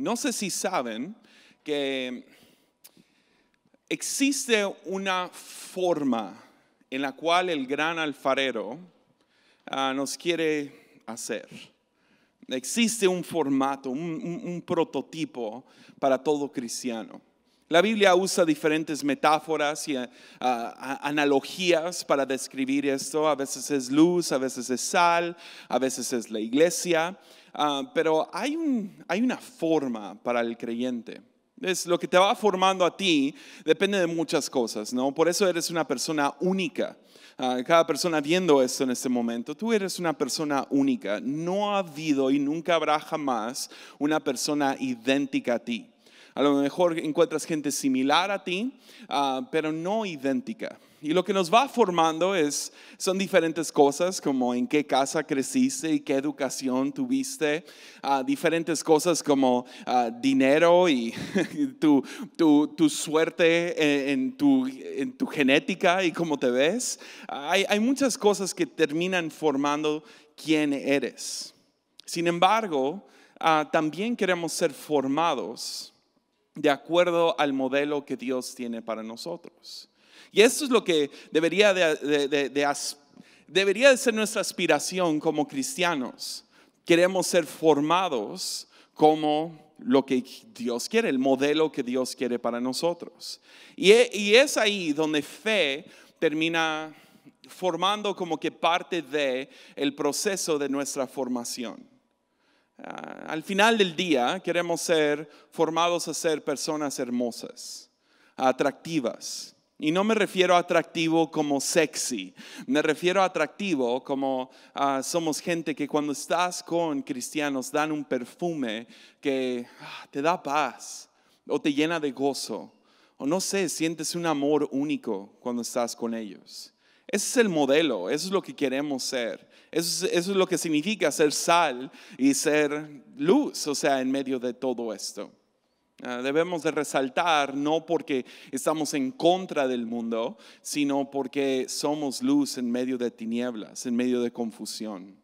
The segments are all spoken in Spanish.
No sé si saben que existe una forma en la cual el gran alfarero ah, nos quiere hacer. Existe un formato, un, prototipo para todo cristiano. La Biblia usa diferentes metáforas y ah, analogías para describir esto. A veces es luz, a veces es sal, a veces es la iglesia. Ah, pero hay, hay una forma para el creyente. Es lo que te va formando a ti depende de muchas cosas, ¿no? Por eso eres una persona única. Ah, cada persona viendo esto en este momento, tú eres una persona única. No ha habido y nunca habrá jamás una persona idéntica a ti. A lo mejor encuentras gente similar a ti, ah, pero no idéntica. Y lo que nos va formando es, son diferentes cosas, como en qué casa creciste y qué educación tuviste, ah, diferentes cosas como ah, dinero y tu, tu, tu, suerte en, tu, en, tu, genética y cómo te ves. hay, hay muchas cosas que terminan formando quién eres. Sin embargo, también queremos ser formados de acuerdo al modelo que Dios tiene para nosotros. Y eso es lo que debería de, de, ser nuestra aspiración como cristianos. Queremos ser formados como lo que Dios quiere, el modelo que Dios quiere para nosotros. Y, e, y es ahí donde fe termina formando como que parte de el proceso de nuestra formación. Ah, al final del día queremos ser formados a ser personas hermosas, atractivas. Y no me refiero a atractivo como sexy, me refiero a atractivo como ah, somos gente que cuando estás con cristianos dan un perfume que ah, te da paz o te llena de gozo. O no sé, sientes un amor único cuando estás con ellos. Ese es el modelo, eso es lo que queremos ser. Eso es, lo que significa ser sal y ser luz, o sea, en medio de todo esto. Ah, debemos de resaltar no porque estamos en contra del mundo, sino porque somos luz en medio de tinieblas, en medio de confusión.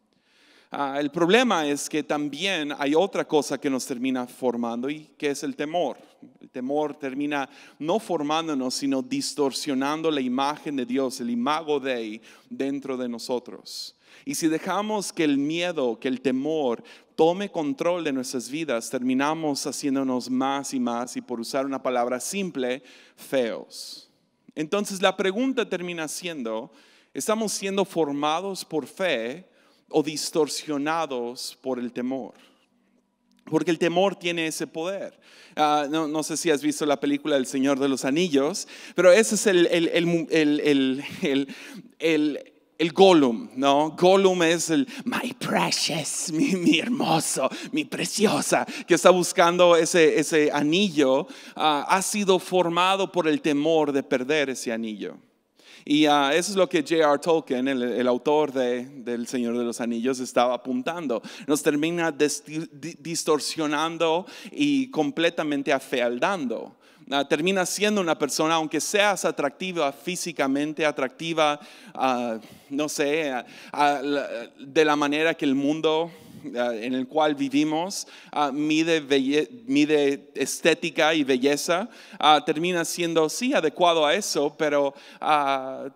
Ah, el problema es que también hay otra cosa que nos termina formando y que es el temor. El temor termina no formándonos, sino distorsionando la imagen de Dios, el imago Dei dentro de nosotros. Y si dejamos que el miedo, que el temor tome control de nuestras vidas, terminamos haciéndonos más y más y por usar una palabra simple, feos. Entonces la pregunta termina siendo, ¿estamos siendo formados por fe? o distorsionados por el temor. Porque el temor tiene ese poder. Ah, no, no, sé si has visto la película El Señor de los Anillos, pero ese es el, el, el, el el Gollum, ¿no? Gollum es el my precious, mi, hermoso, mi preciosa, que está buscando ese, ese anillo, ah, ha sido formado por el temor de perder ese anillo. Y ah, eso es lo que J.R. Tolkien, el, autor de, del Señor de los Anillos, estaba apuntando. Nos termina distorsionando y completamente afealdando ah, termina siendo una persona, aunque seas atractiva físicamente, atractiva, ah, no sé, de la manera que el mundo Ah, en el cual vivimos, ah, mide, estética y belleza, ah, termina siendo, sí, adecuado a eso, pero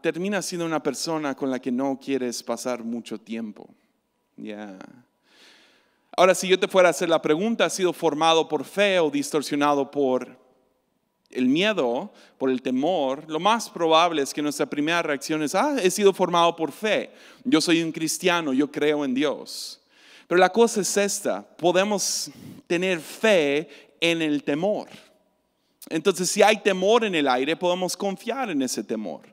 termina siendo una persona con la que no quieres pasar mucho tiempo. Ahora, si yo te fuera a hacer la pregunta, ¿has sido formado por fe o distorsionado por el miedo, por el temor, lo más probable es que nuestra primera reacción es, ah, he sido formado por fe, yo soy un cristiano, yo creo en Dios. Pero la cosa es esta, podemos tener fe en el temor. Entonces, si hay temor en el aire, podemos confiar en ese temor.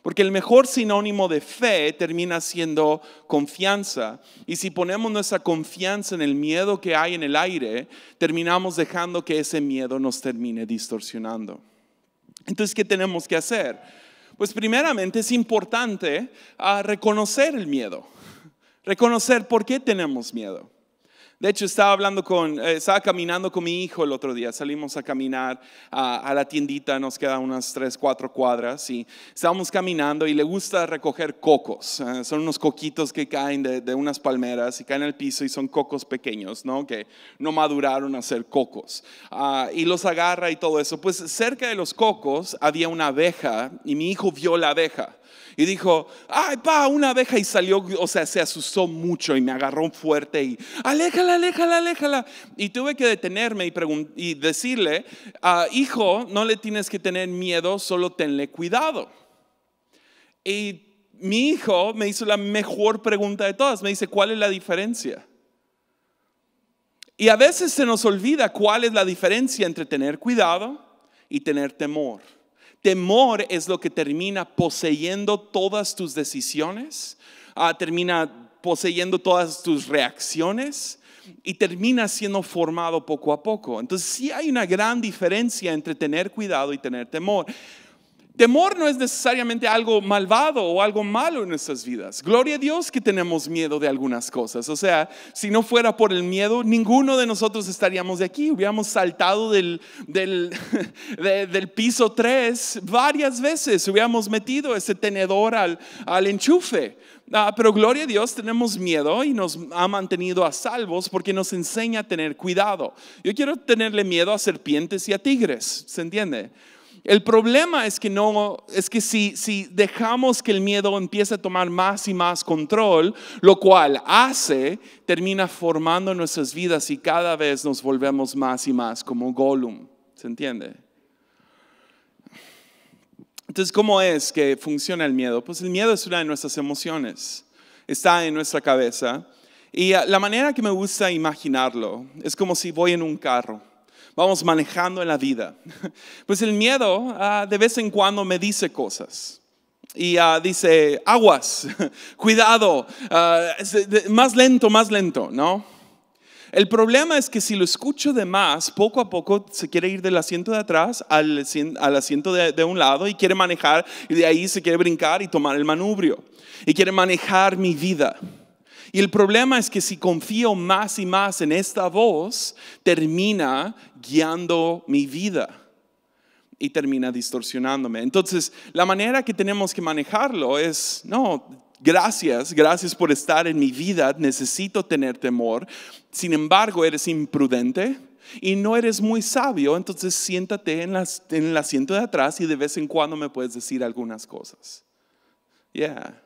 Porque el mejor sinónimo de fe termina siendo confianza. Y si ponemos nuestra confianza en el miedo que hay en el aire, terminamos dejando que ese miedo nos termine distorsionando. Entonces, ¿qué tenemos que hacer? Pues primeramente es importante ah, reconocer el miedo. Reconocer por qué tenemos miedo. De hecho, estaba hablando con, eh, estaba caminando con mi hijo el otro día. Salimos a caminar a, la tiendita, nos queda unas tres, cuatro cuadras y estábamos caminando y le gusta recoger cocos. Eh, son unos coquitos que caen de, unas palmeras y caen al piso y son cocos pequeños, ¿no? Que no maduraron a ser cocos. Ah, y los agarra y todo eso. Pues cerca de los cocos había una abeja y mi hijo vio la abeja y dijo, ay, pa, una abeja y salió, o sea, se asustó mucho y me agarró fuerte y, aléjala, aléjala, aléjala. Y tuve que detenerme y, decirle, ah, hijo, no le tienes que tener miedo, solo tenle cuidado. Y mi hijo me hizo la mejor pregunta de todas, me dice, ¿cuál es la diferencia? Y a veces se nos olvida cuál es la diferencia entre tener cuidado y tener temor. Temor es lo que termina poseyendo todas tus decisiones, ah, termina poseyendo todas tus reacciones y termina siendo formado poco a poco. Entonces sí hay una gran diferencia entre tener cuidado y tener temor. Temor no es necesariamente algo malvado o algo malo en nuestras vidas. Gloria a Dios que tenemos miedo de algunas cosas. O sea, si no fuera por el miedo, ninguno de nosotros estaríamos de aquí. Hubiéramos saltado del, del, piso 3 varias veces. Hubiéramos metido ese tenedor al, al enchufe. Ah, pero gloria a Dios, tenemos miedo y nos ha mantenido a salvos porque nos enseña a tener cuidado. Yo quiero tenerle miedo a serpientes y a tigres, ¿se entiende? El problema es que es que si, si dejamos que el miedo empiece a tomar más y más control, lo cual hace, termina formando nuestras vidas y cada vez nos volvemos más y más como Gollum. ¿Se entiende? Entonces, ¿cómo es que funciona el miedo? Pues el miedo es una de nuestras emociones, está en nuestra cabeza. Y ah, la manera que me gusta imaginarlo es como si voy en un carro vamos manejando en la vida. Pues el miedo ah, de vez en cuando me dice cosas. Y ah, dice, aguas, cuidado, ah, más lento, más lento, ¿no? El problema es que si lo escucho de más, poco a poco se quiere ir del asiento de atrás al, asiento de, de, un lado y quiere manejar, y de ahí se quiere brincar y tomar el manubrio, y quiere manejar mi vida. Y el problema es que si confío más y más en esta voz, termina guiando mi vida y termina distorsionándome. Entonces, la manera que tenemos que manejarlo es, no, gracias, gracias por estar en mi vida, necesito tener temor, sin embargo, eres imprudente. Y no eres muy sabio, entonces siéntate en, el asiento de atrás y de vez en cuando me puedes decir algunas cosas. Yeah.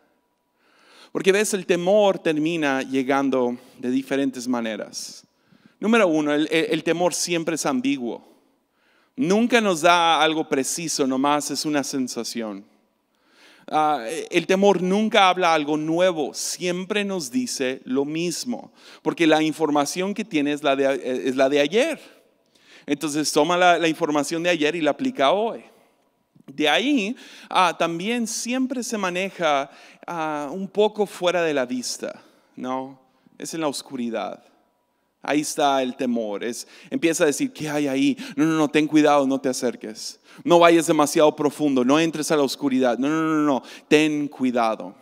Porque ves, el temor termina llegando de diferentes maneras. Número uno, el, temor siempre es ambiguo. Nunca nos da algo preciso, nomás es una sensación. Ah, el temor nunca habla algo nuevo, siempre nos dice lo mismo, porque la información que tiene es la de, es la de ayer. Entonces toma la, información de ayer y la aplica hoy. De ahí ah, también siempre se maneja Ah, un poco fuera de la vista, ¿no? Es en la oscuridad. Ahí está el temor. Es, empieza a decir, ¿qué hay ahí? No, no, no, ten cuidado, no te acerques. No vayas demasiado profundo, no entres a la oscuridad. No, no, no, no, ten cuidado.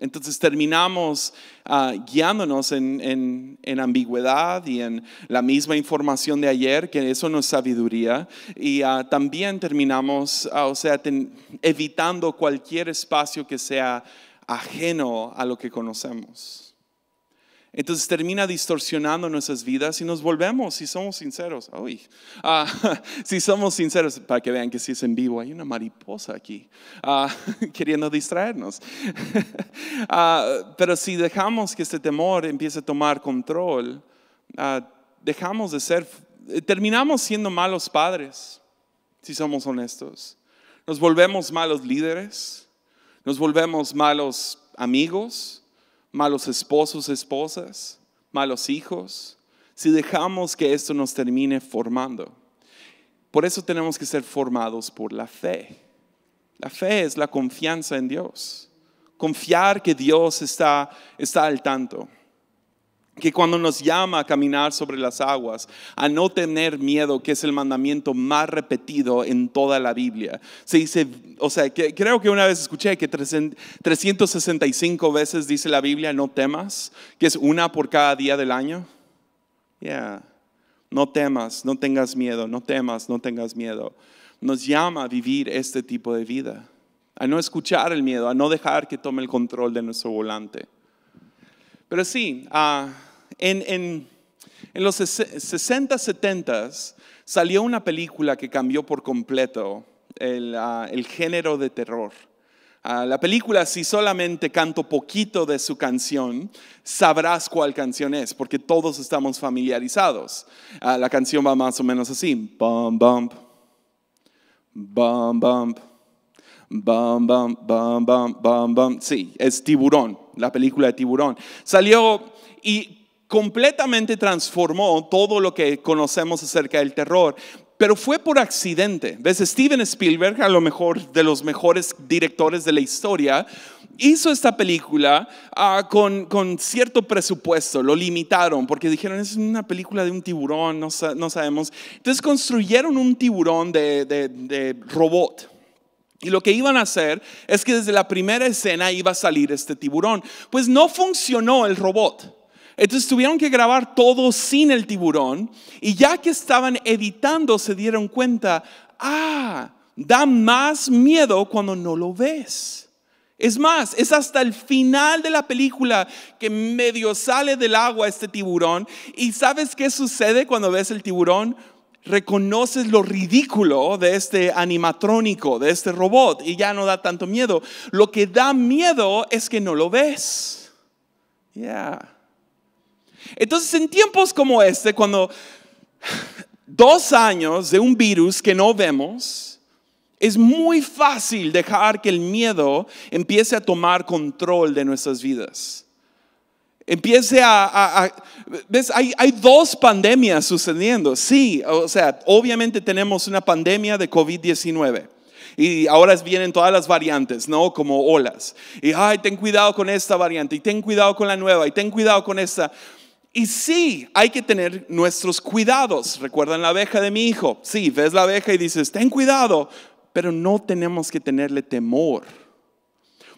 Entonces terminamos ah, guiándonos en, en, en, ambigüedad y en la misma información de ayer, que eso no es sabiduría. Y ah, también terminamos, o sea, evitando cualquier espacio que sea ajeno a lo que conocemos. Entonces termina distorsionando nuestras vidas y nos volvemos, si somos sinceros, uy, ah, si somos sinceros, para que vean que si es en vivo, hay una mariposa aquí ah, queriendo distraernos. Ah, pero si dejamos que este temor empiece a tomar control, dejamos de ser, terminamos siendo malos padres, si somos honestos. Nos volvemos malos líderes nos volvemos malos amigos, malos esposos, esposas, malos hijos, si dejamos que esto nos termine formando. Por eso tenemos que ser formados por la fe. La fe es la confianza en Dios. Confiar que Dios está, está al tanto que cuando nos llama a caminar sobre las aguas, a no tener miedo, que es el mandamiento más repetido en toda la Biblia. Se dice, o sea, que, creo que una vez escuché que 365 veces dice la Biblia, no temas, que es una por cada día del año. Yeah. No temas, no tengas miedo, no temas, no tengas miedo. Nos llama a vivir este tipo de vida, a no escuchar el miedo, a no dejar que tome el control de nuestro volante. Pero sí, a... Ah, en, en, los 60, 70 salió una película que cambió por completo el, ah, género de terror. Ah, la película, si solamente canto poquito de su canción, sabrás cuál canción es, porque todos estamos familiarizados. Ah, la canción va más o menos así: bum, bum. bum, bum. bum, bum. bum, bum, bum. Sí, es Tiburón, la película de Tiburón. Salió y completamente transformó todo lo que conocemos acerca del terror. Pero fue por accidente. ¿Ves? Steven Spielberg, a lo mejor de los mejores directores de la historia, hizo esta película ah, con, cierto presupuesto, lo limitaron porque dijeron, es una película de un tiburón, no, sabemos. Entonces construyeron un tiburón de robot. Y lo que iban a hacer es que desde la primera escena iba a salir este tiburón. Pues no funcionó el robot. Entonces tuvieron que grabar todo sin el tiburón y ya que estaban editando se dieron cuenta, ah, da más miedo cuando no lo ves. Es más, es hasta el final de la película que medio sale del agua este tiburón. ¿Y sabes qué sucede cuando ves el tiburón? reconoces lo ridículo de este animatrónico, de este robot, y ya no da tanto miedo. Lo que da miedo es que no lo ves. Yeah. Entonces, en tiempos como este, cuando dos años de un virus que no vemos, es muy fácil dejar que el miedo empiece a tomar control de nuestras vidas. Empiece a... ¿Ves? Hay, hay, dos pandemias sucediendo. Sí, o sea, obviamente tenemos una pandemia de COVID-19. Y ahora vienen todas las variantes, ¿no? Como olas. Y, ay, ten cuidado con esta variante, y ten cuidado con la nueva, y ten cuidado con esta. Y sí, hay que tener nuestros cuidados. ¿Recuerdan la abeja de mi hijo? Sí, ves la abeja y dices, ten cuidado, pero no tenemos que tenerle temor.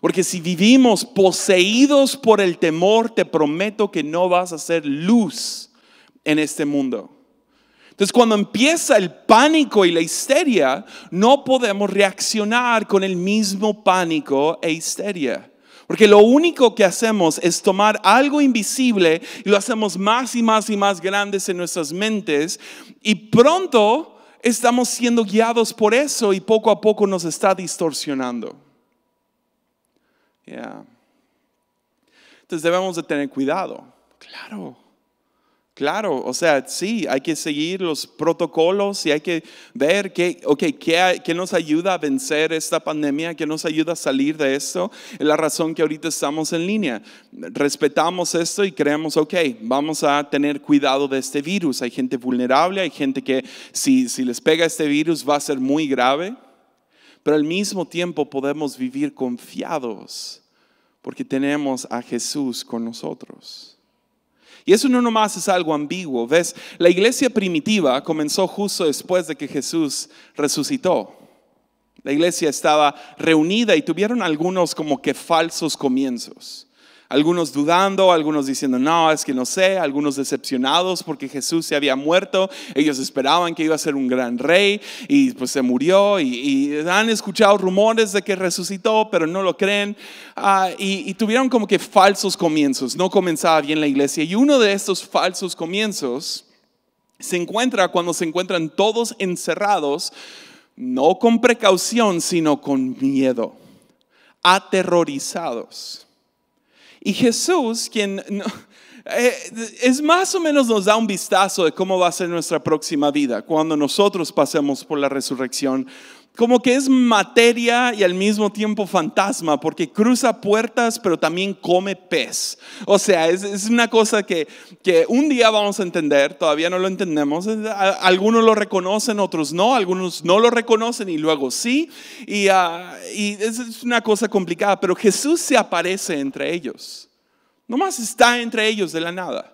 Porque si vivimos poseídos por el temor, te prometo que no vas a ser luz en este mundo. Entonces cuando empieza el pánico y la histeria, no podemos reaccionar con el mismo pánico e histeria. Porque lo único que hacemos es tomar algo invisible y lo hacemos más y más y más grandes en nuestras mentes y pronto estamos siendo guiados por eso y poco a poco nos está distorsionando. Entonces debemos de tener cuidado. Claro. Claro, o sea, sí, hay que seguir los protocolos y hay que ver qué, okay, qué, nos ayuda a vencer esta pandemia, qué nos ayuda a salir de esto. Es la razón que ahorita estamos en línea. Respetamos esto y creemos, ok, vamos a tener cuidado de este virus. Hay gente vulnerable, hay gente que si les pega este virus va a ser muy grave, pero al mismo tiempo podemos vivir confiados porque tenemos a Jesús con nosotros. Y eso no nomás es algo ambiguo, ¿ves? La iglesia primitiva comenzó justo después de que Jesús resucitó. La iglesia estaba reunida y tuvieron algunos como que falsos comienzos. Algunos dudando, algunos diciendo, no, es que no sé, algunos decepcionados porque Jesús se había muerto, ellos esperaban que iba a ser un gran rey y pues se murió y, han escuchado rumores de que resucitó, pero no lo creen. Ah, y, y tuvieron como que falsos comienzos, no comenzaba bien la iglesia. Y uno de estos falsos comienzos se encuentra cuando se encuentran todos encerrados, no con precaución, sino con miedo, aterrorizados. Y Jesús, quien eh, es más o menos nos da un vistazo de cómo va a ser nuestra próxima vida cuando nosotros pasemos por la resurrección como que es materia y al mismo tiempo fantasma, porque cruza puertas, pero también come pez. O sea, es, una cosa que, que, un día vamos a entender, todavía no lo entendemos. Algunos lo reconocen, otros no, algunos no lo reconocen y luego sí. Y, ah, y es una cosa complicada, pero Jesús se aparece entre ellos. Nomás está entre ellos de la nada.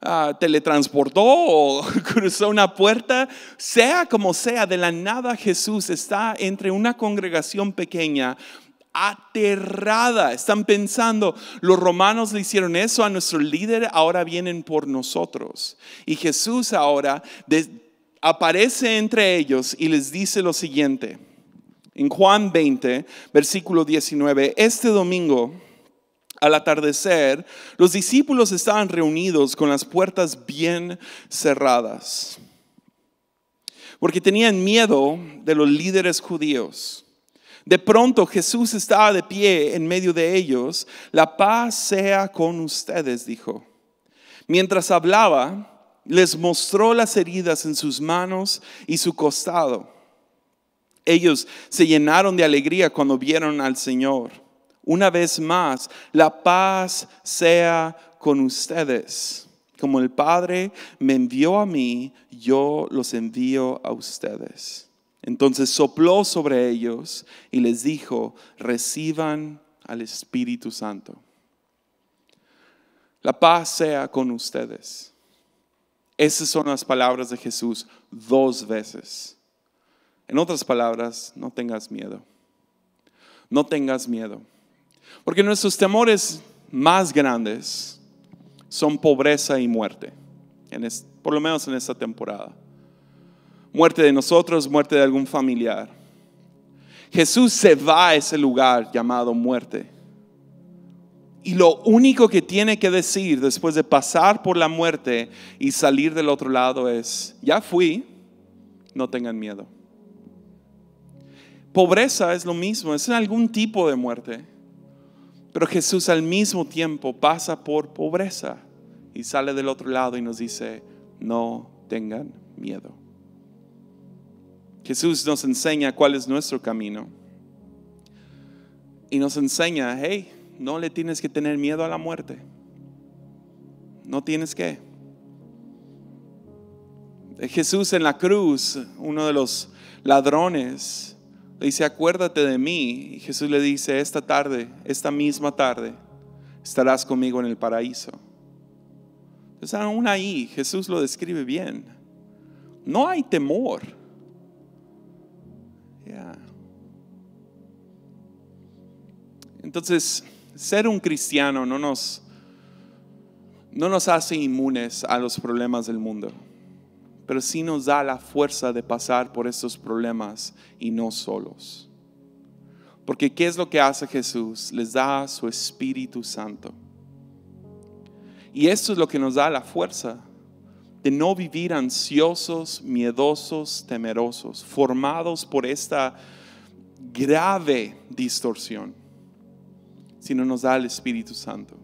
Ah, teletransportó o cruzó una puerta, sea como sea, de la nada Jesús está entre una congregación pequeña aterrada. Están pensando, los romanos le hicieron eso a nuestro líder, ahora vienen por nosotros. Y Jesús ahora aparece entre ellos y les dice lo siguiente. En Juan 20, versículo 19, este domingo al atardecer, los discípulos estaban reunidos con las puertas bien cerradas, porque tenían miedo de los líderes judíos. De pronto Jesús estaba de pie en medio de ellos. La paz sea con ustedes, dijo. Mientras hablaba, les mostró las heridas en sus manos y su costado. Ellos se llenaron de alegría cuando vieron al Señor. Una vez más, la paz sea con ustedes. Como el Padre me envió a mí, yo los envío a ustedes. Entonces sopló sobre ellos y les dijo, reciban al Espíritu Santo. La paz sea con ustedes. Esas son las palabras de Jesús dos veces. En otras palabras, no tengas miedo. No tengas miedo. Porque nuestros temores más grandes son pobreza y muerte, por lo menos en esta temporada. Muerte de nosotros, muerte de algún familiar. Jesús se va a ese lugar llamado muerte. Y lo único que tiene que decir después de pasar por la muerte y salir del otro lado es, ya fui, no tengan miedo. Pobreza es lo mismo, es algún tipo de muerte. Pero Jesús al mismo tiempo pasa por pobreza y sale del otro lado y nos dice, no tengan miedo. Jesús nos enseña cuál es nuestro camino. Y nos enseña, hey, no le tienes que tener miedo a la muerte. No tienes que. Jesús en la cruz, uno de los ladrones, le dice, acuérdate de mí. Y Jesús le dice, esta tarde, esta misma tarde, estarás conmigo en el paraíso. Entonces aún ahí Jesús lo describe bien. No hay temor. Entonces, ser un cristiano no nos, no nos hace inmunes a los problemas del mundo pero sí nos da la fuerza de pasar por estos problemas y no solos. Porque ¿qué es lo que hace Jesús? Les da su Espíritu Santo. Y esto es lo que nos da la fuerza de no vivir ansiosos, miedosos, temerosos, formados por esta grave distorsión, sino nos da el Espíritu Santo.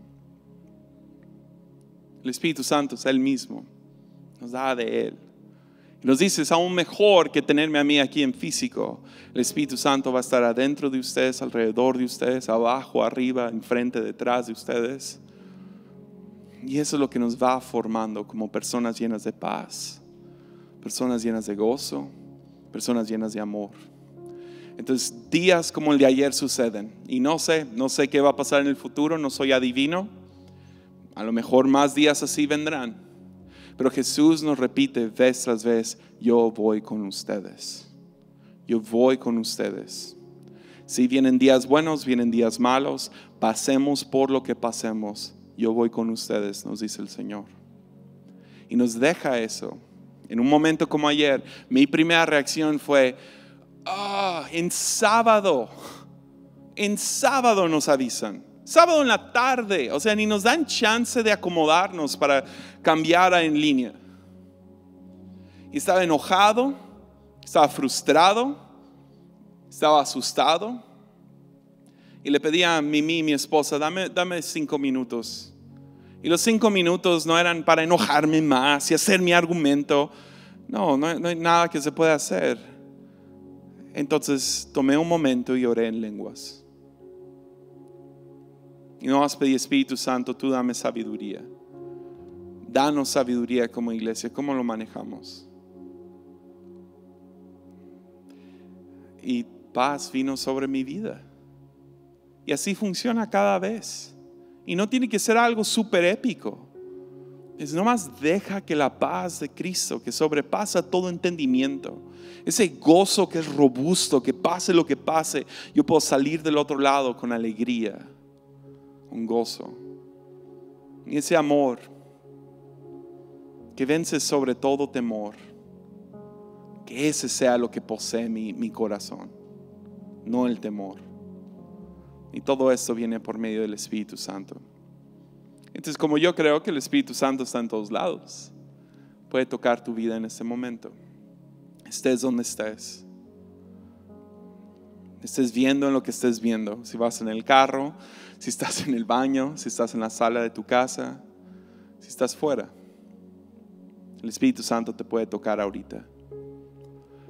El Espíritu Santo es Él mismo, nos da de Él. Nos dices, aún mejor que tenerme a mí aquí en físico. El Espíritu Santo va a estar adentro de ustedes, alrededor de ustedes, abajo, arriba, enfrente, detrás de ustedes. Y eso es lo que nos va formando como personas llenas de paz, personas llenas de gozo, personas llenas de amor. Entonces, días como el de ayer suceden. Y no sé, no sé qué va a pasar en el futuro, no soy adivino. A lo mejor más días así vendrán pero Jesús nos repite vez tras vez, yo voy con ustedes. Yo voy con ustedes. Si vienen días buenos, vienen días malos, pasemos por lo que pasemos, yo voy con ustedes, nos dice el Señor. Y nos deja eso. En un momento como ayer, mi primera reacción fue, ah, en sábado, en sábado nos avisan. Sábado en la tarde, o sea, ni nos dan chance de acomodarnos para cambiar en línea. Y estaba enojado, estaba frustrado, estaba asustado. Y le pedía a Mimi, mi esposa, dame, dame cinco minutos. Y los cinco minutos no eran para enojarme más y hacer mi argumento. No, no, hay nada que se pueda hacer. Entonces tomé un momento y oré en lenguas. Y vas a Espíritu Santo, tú dame sabiduría. Danos sabiduría como iglesia, cómo lo manejamos. Y paz vino sobre mi vida. Y así funciona cada vez. Y no tiene que ser algo súper épico. Es nomás deja que la paz de Cristo, que sobrepasa todo entendimiento, ese gozo que es robusto, que pase lo que pase, yo puedo salir del otro lado con alegría un gozo, Y ese amor que vence sobre todo temor. Que ese sea lo que posee mi, mi corazón, no el temor. Y todo esto viene por medio del Espíritu Santo. Entonces, como yo creo que el Espíritu Santo está en todos lados, puede tocar tu vida en este momento. Estés donde estés. Estés viendo en lo que estés viendo. Si vas en el carro, si estás en el baño, si estás en la sala de tu casa, si estás fuera. El Espíritu Santo te puede tocar ahorita.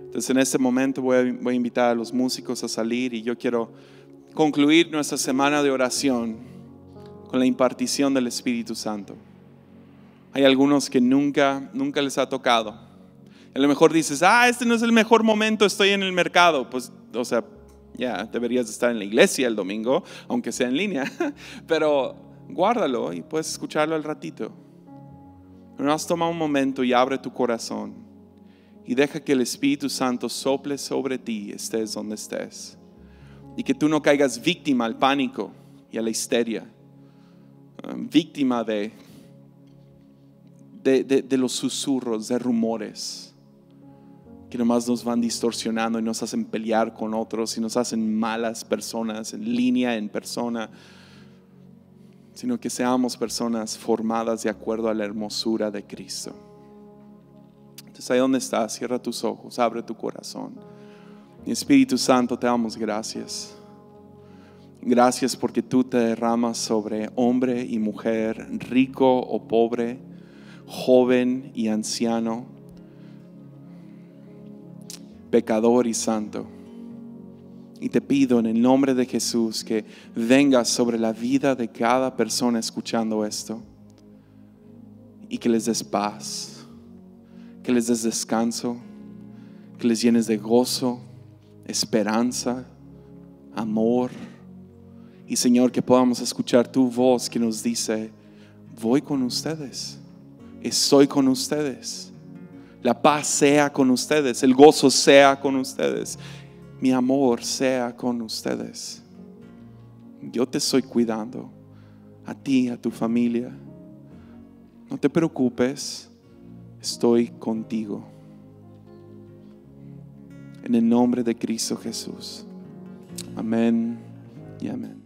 Entonces en este momento voy a, invitar a los músicos a salir y yo quiero concluir nuestra semana de oración con la impartición del Espíritu Santo. Hay algunos que nunca, nunca les ha tocado. A lo mejor dices, ah, este no es el mejor momento, estoy en el mercado. Pues, o sea, ya, deberías estar en la iglesia el domingo, aunque sea en línea, pero guárdalo y puedes escucharlo al ratito. No has toma un momento y abre tu corazón y deja que el Espíritu Santo sople sobre ti, estés donde estés. Y que tú no caigas víctima al pánico y a la histeria, um, víctima de, de los susurros, de rumores que nomás nos van distorsionando y nos hacen pelear con otros y nos hacen malas personas en línea, en persona, sino que seamos personas formadas de acuerdo a la hermosura de Cristo. Entonces ahí donde estás, cierra tus ojos, abre tu corazón. Espíritu Santo, te damos gracias. Gracias porque tú te derramas sobre hombre y mujer, rico o pobre, joven y anciano pecador y santo. Y te pido en el nombre de Jesús que vengas sobre la vida de cada persona escuchando esto y que les des paz, que les des descanso, que les llenes de gozo, esperanza, amor. Y Señor, que podamos escuchar tu voz que nos dice, voy con ustedes, estoy con ustedes la paz sea con ustedes, el gozo sea con ustedes, mi amor sea con ustedes. Yo te estoy cuidando, a ti, a tu familia. No te preocupes, estoy contigo. En el nombre de Cristo Jesús. Amén y amén.